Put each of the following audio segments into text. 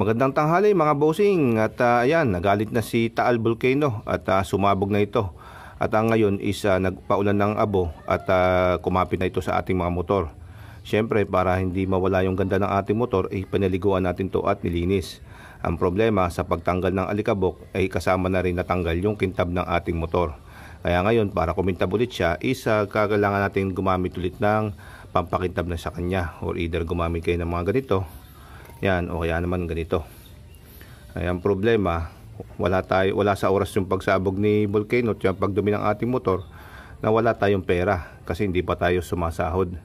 Magandang tanghali mga bossing at uh, ayan nagalit na si Taal Volcano at uh, sumabog na ito. At uh, ngayon is uh, nagpaulan ng abo at uh, kumapit na ito sa ating mga motor. Siyempre para hindi mawala yung ganda ng ating motor ay eh, pinaliguan natin to at nilinis. Ang problema sa pagtanggal ng alikabok ay kasama na rin natanggal yung kintab ng ating motor. Kaya ngayon para kumintab ulit siya is uh, kailangan natin gumamit ulit ng pampakintab na sa kanya or either gumamit kayo ng mga ganito yan o kaya naman ganito ayan problema wala tayo wala sa oras yung pagsabog ni volcano at yung pagdumi ng ating motor na wala tayong pera kasi hindi pa tayo sumasahod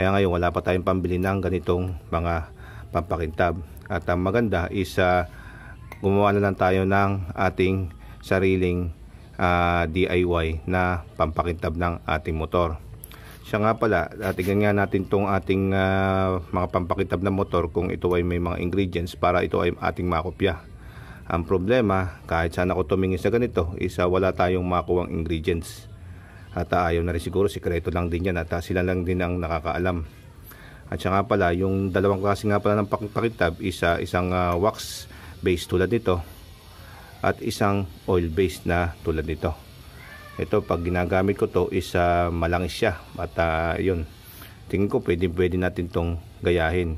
kaya ngayon wala pa tayong pambili ng ganitong mga pampakintab at ang maganda is uh, gumawa na lang tayo ng ating sariling uh, ah, DIY na pampakintab ng ating motor siya nga pala, tingnan nga natin tong ating uh, mga pampakitab na motor kung ito ay may mga ingredients para ito ay ating makopya. Ang problema, kahit sana ako tumingin sa ganito, isa wala tayong makuwang ingredients. At uh, ayaw na rin siguro, sikreto lang din yan at uh, sila lang din ang nakakaalam. At siya nga pala, yung dalawang klase nga pala ng pampakitab isa, isang uh, wax based tulad nito at isang oil based na tulad nito ito pag ginagamit ko to is uh, malangis siya at uh, yun tingin ko pwede pwede natin tong gayahin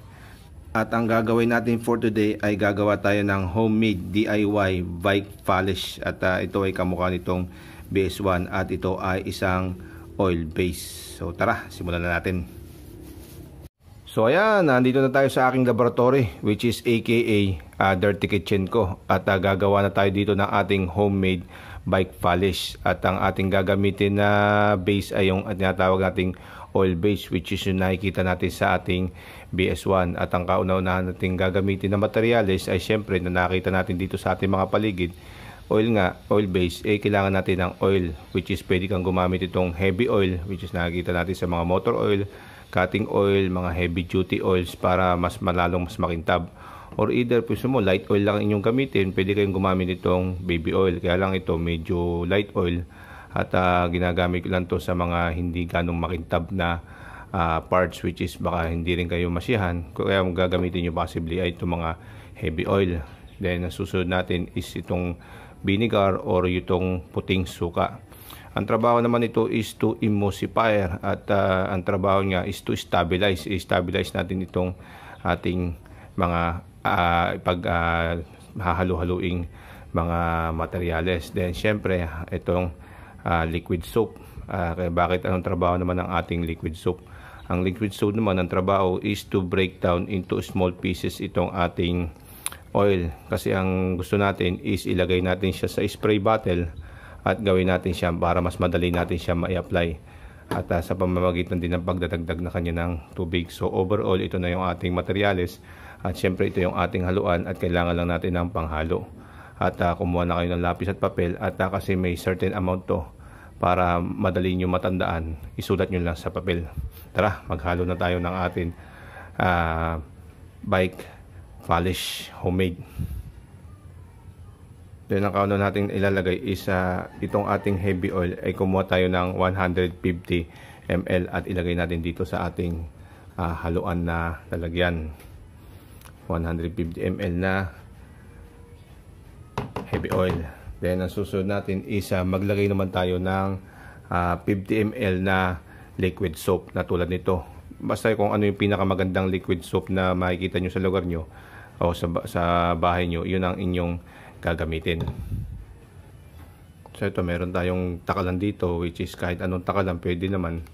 at ang gagawin natin for today ay gagawa tayo ng homemade DIY bike polish at uh, ito ay kamukha nitong BS1 at ito ay isang oil base so tara simulan na natin So ayan, nandito na tayo sa aking laboratory which is aka uh, ah, dirty kitchen ko at uh, gagawa na tayo dito ng ating homemade bike polish at ang ating gagamitin na base ay yung tinatawag nating oil base which is yung nakikita natin sa ating BS1 at ang kauna-unahan natin gagamitin na materials ay syempre na nakita natin dito sa ating mga paligid oil nga, oil base, eh kailangan natin ng oil which is pwede kang gumamit itong heavy oil which is nakikita natin sa mga motor oil cutting oil, mga heavy duty oils para mas malalong mas makintab. Or either gusto mo light oil lang inyong gamitin, pwede kayong gumamit itong baby oil. Kaya lang ito medyo light oil at uh, ginagamit lang to sa mga hindi ganong makintab na uh, parts which is baka hindi rin kayo masyahan. Kaya gagamitin nyo possibly ay itong mga heavy oil. Then, susunod natin is itong vinegar or itong puting suka. Ang trabaho naman nito is to emulsify at uh, ang trabaho niya is to stabilize. I-stabilize natin itong ating mga uh, ah, pag uh, ah, hahalo haloing mga materyales. Then syempre itong uh, liquid soap. Uh, bakit anong trabaho naman ng ating liquid soap? Ang liquid soap naman ang trabaho is to break down into small pieces itong ating oil. Kasi ang gusto natin is ilagay natin siya sa spray bottle at gawin natin siya para mas madali natin siya ma-apply at uh, sa pamamagitan din ng pagdadagdag na kanya ng tubig. So overall, ito na yung ating materials at syempre ito yung ating haluan at kailangan lang natin ng panghalo. At uh, kumuha na kayo ng lapis at papel at uh, kasi may certain amount to para madali nyo matandaan, isulat nyo lang sa papel. Tara, maghalo na tayo ng ating uh, bike polish homemade. Then ang kaano natin ilalagay is uh, itong ating heavy oil ay kumuha tayo ng 150 ml at ilagay natin dito sa ating uh, haluan na lalagyan. 150 ml na heavy oil. Then ang susunod natin is uh, maglagay naman tayo ng uh, 50 ml na liquid soap na tulad nito. Basta kung ano yung pinakamagandang liquid soap na makikita nyo sa lugar nyo o sa, sa bahay nyo, yun ang inyong gagamitin. So ito meron tayong takalan dito which is kahit anong takalan pwede naman.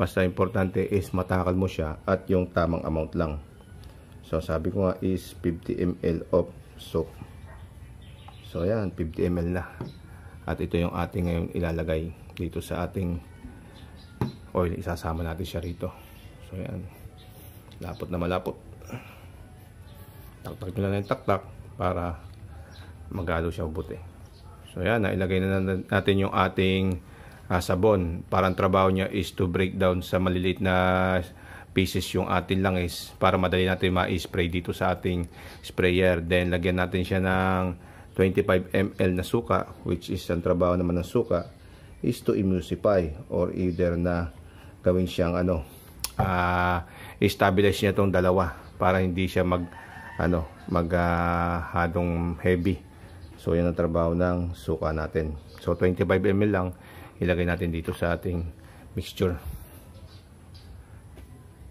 Basta importante is matakal mo siya at yung tamang amount lang. So sabi ko nga is 50 ml of soap. So ayan 50 ml na. At ito yung ating ngayon ilalagay dito sa ating oil. Isasama natin siya rito. So ayan. Lapot na malapot. Taktak nyo lang yung taktak para magalo siya ubuti. So yan, nailagay na natin yung ating uh, sabon. Parang trabaho niya is to break down sa maliliit na pieces yung ating langis para madali natin ma-spray dito sa ating sprayer. Then lagyan natin siya ng 25 ml na suka which is ang trabaho naman ng suka is to emulsify or either na gawin siyang ano uh, ah, stabilize niya tong dalawa para hindi siya mag ano mag uh, heavy So, yan ang trabaho ng suka natin. So, 25 ml lang ilagay natin dito sa ating mixture.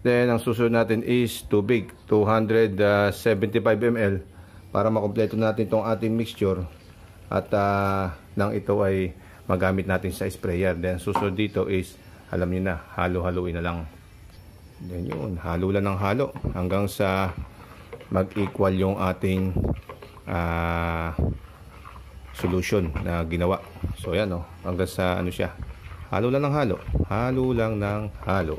Then, ang susunod natin is tubig, 275 ml para makompleto natin itong ating mixture at uh, nang ito ay magamit natin sa sprayer. Then, susunod dito is, alam niyo na, halo-haloin na lang. Then yun, halo lang ng halo hanggang sa mag-equal yung ating uh, solution na ginawa. So ayan oh, hanggang sa ano siya. Halo lang ng halo. Halo lang ng halo.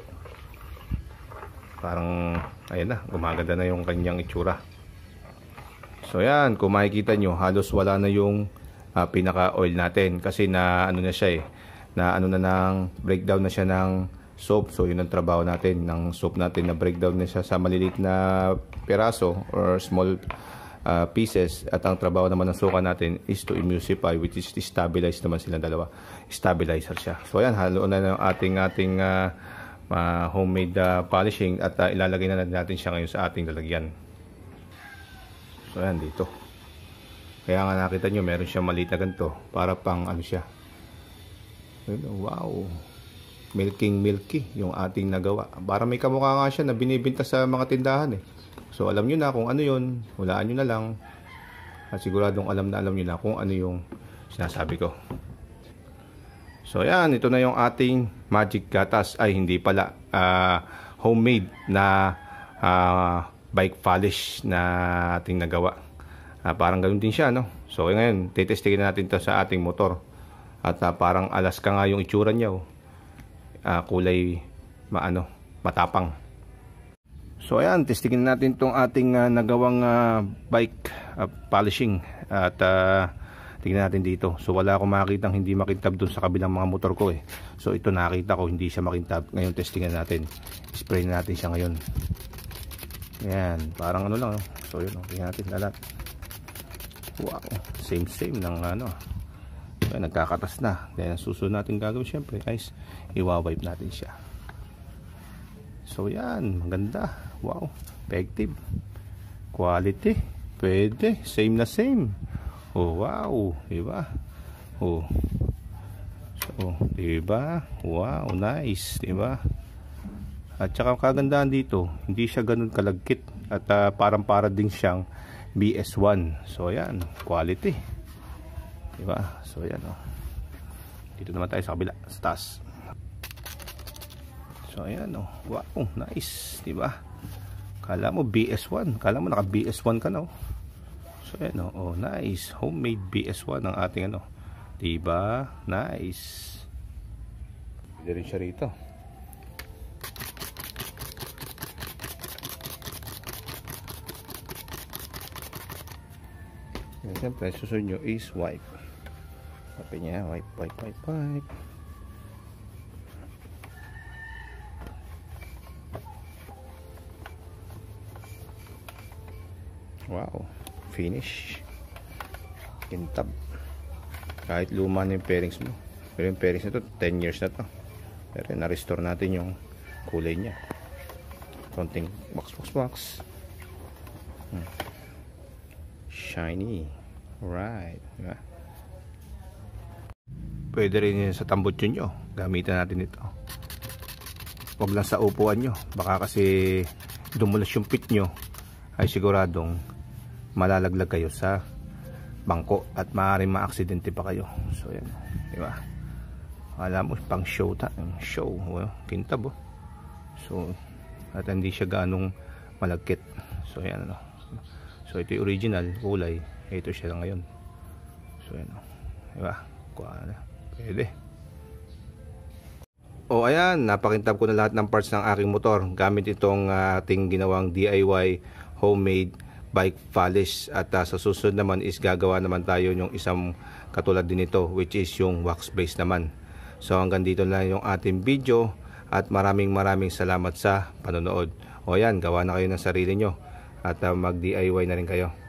Parang ayan na, gumaganda na yung kanyang itsura. So ayan, kung makikita nyo, halos wala na yung uh, ah, pinaka oil natin kasi na ano na siya eh na ano na nang breakdown na siya ng soap so yun ang trabaho natin ng soap natin na breakdown na siya sa maliliit na piraso or small uh, pieces at ang trabaho naman ng suka natin is to emulsify which is stabilize naman sila dalawa stabilizer siya so ayan halo na ng ating ating uh, uh, homemade uh, polishing at uh, ilalagay na natin siya ngayon sa ating lalagyan so ayan dito kaya nga nakita nyo meron siyang malita ganito para pang ano siya wow milking milky yung ating nagawa para may kamukha nga siya na binibinta sa mga tindahan eh So alam nyo na kung ano yun, hulaan nyo na lang. At siguradong alam na alam nyo na kung ano yung sinasabi ko. So ayan, ito na yung ating magic gatas. Ay hindi pala, uh, homemade na uh, bike polish na ating nagawa. Uh, parang ganoon din siya, no? So ngayon, titestigin na natin to sa ating motor. At uh, parang ka nga yung itsura niya, oh. uh, kulay maano, matapang. So ayan, testingin natin tong ating uh, nagawang uh, bike uh, polishing at uh, tingnan natin dito. So wala akong makitang hindi makintab doon sa kabilang mga motor ko eh. So ito nakita ko hindi siya makintab. Ngayon testingan natin. Spray na natin siya ngayon. Ayan, parang ano lang. No? So yun, oh, tingnan natin lahat. Wow, same same ng ano. Ayan, nagkakatas na. Kaya susunod natin gagawin syempre guys, iwa-wipe natin siya. So yan, maganda. Wow, effective. Quality. Pwede, same na same. Oh, wow, 'di ba? Oh. So, 'di ba? Wow, nice, 'di ba? At saka kagandahan dito, hindi siya ganun kalagkit at uh, parang para din siyang BS1. So, yan, quality. 'Di ba? So, yan, oh. Dito naman tayo sa kabila, sa taas. So ayan oh. Wow, nice, 'di ba? Kala mo BS1, kala mo naka BS1 ka no. Oh. So ayan oh, oh nice, homemade BS1 ng ating ano. 'Di ba? Nice. Pwede rin siya rito. Yan, siyempre, susunod nyo is wipe. Sabi niya, wipe, wipe, wipe, wipe. finish kintab kahit luma na yung fairings mo pero yung fairings nito 10 years na to pero na-restore natin yung kulay niya konting box box box hmm. shiny right diba? pwede rin yun sa tambutyo nyo gamitan natin ito wag lang sa upuan nyo baka kasi dumulas yung pit nyo ay siguradong malalaglag kayo sa bangko at maaaring maaksidente pa kayo so yan di ba alam mo pang show ta show well, kintab oh. so at hindi siya ganong malagkit so yan ano so ito yung original kulay ito siya lang ngayon so yan oh. di ba kuha na pwede o oh, ayan, napakintab ko na lahat ng parts ng aking motor gamit itong uh, ating ginawang DIY homemade bike polish at uh, sa susunod naman is gagawa naman tayo yung isang katulad din ito which is yung wax base naman so hanggang dito lang yung ating video at maraming maraming salamat sa panonood o yan gawa na kayo ng sarili nyo at uh, ah, mag DIY na rin kayo